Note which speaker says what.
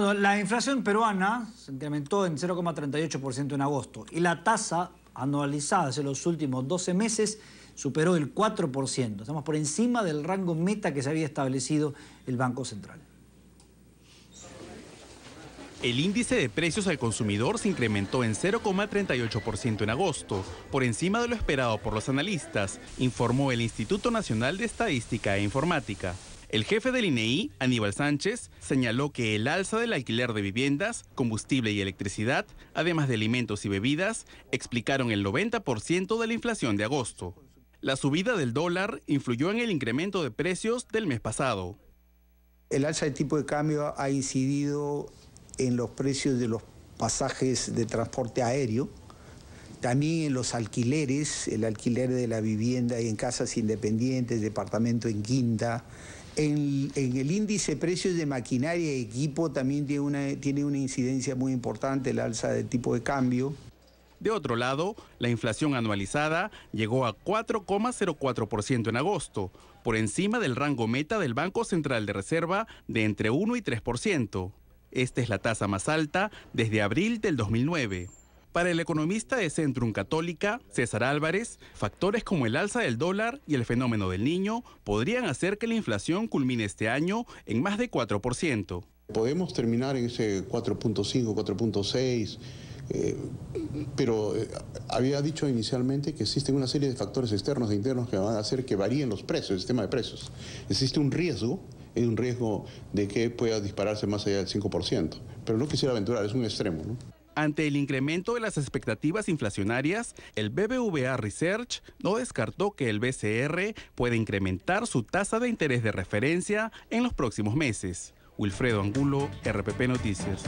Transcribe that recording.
Speaker 1: Bueno, la inflación peruana se incrementó en 0,38% en agosto y la tasa anualizada hace los últimos 12 meses superó el 4%. Estamos por encima del rango meta que se había establecido el Banco Central.
Speaker 2: El índice de precios al consumidor se incrementó en 0,38% en agosto, por encima de lo esperado por los analistas, informó el Instituto Nacional de Estadística e Informática. El jefe del INEI, e Aníbal Sánchez, señaló que el alza del alquiler de viviendas, combustible y electricidad, además de alimentos y bebidas, explicaron el 90% de la inflación de agosto. La subida del dólar influyó en el incremento de precios del mes pasado.
Speaker 3: El alza del tipo de cambio ha incidido en los precios de los pasajes de transporte aéreo, también en los alquileres, el alquiler de la vivienda y en casas independientes, departamento en quinta, en, el índice precios de maquinaria y equipo también tiene una, tiene una incidencia muy importante el alza del tipo de cambio.
Speaker 2: De otro lado, la inflación anualizada llegó a 4,04% en agosto, por encima del rango meta del Banco Central de Reserva de entre 1 y 3%. Esta es la tasa más alta desde abril del 2009. Para el economista de Centrum Católica, César Álvarez, factores como el alza del dólar y el fenómeno del niño podrían hacer que la inflación culmine este año en más de 4%.
Speaker 4: Podemos terminar en ese 4.5, 4.6. Eh, pero eh, había dicho inicialmente que existen una serie de factores externos e internos que van a hacer que varíen los precios, el sistema de precios. Existe un riesgo, hay un riesgo de que pueda dispararse más allá del 5%, pero no quisiera aventurar, es un extremo. ¿no?
Speaker 2: Ante el incremento de las expectativas inflacionarias, el BBVA Research no descartó que el BCR puede incrementar su tasa de interés de referencia en los próximos meses. Wilfredo Angulo, RPP Noticias.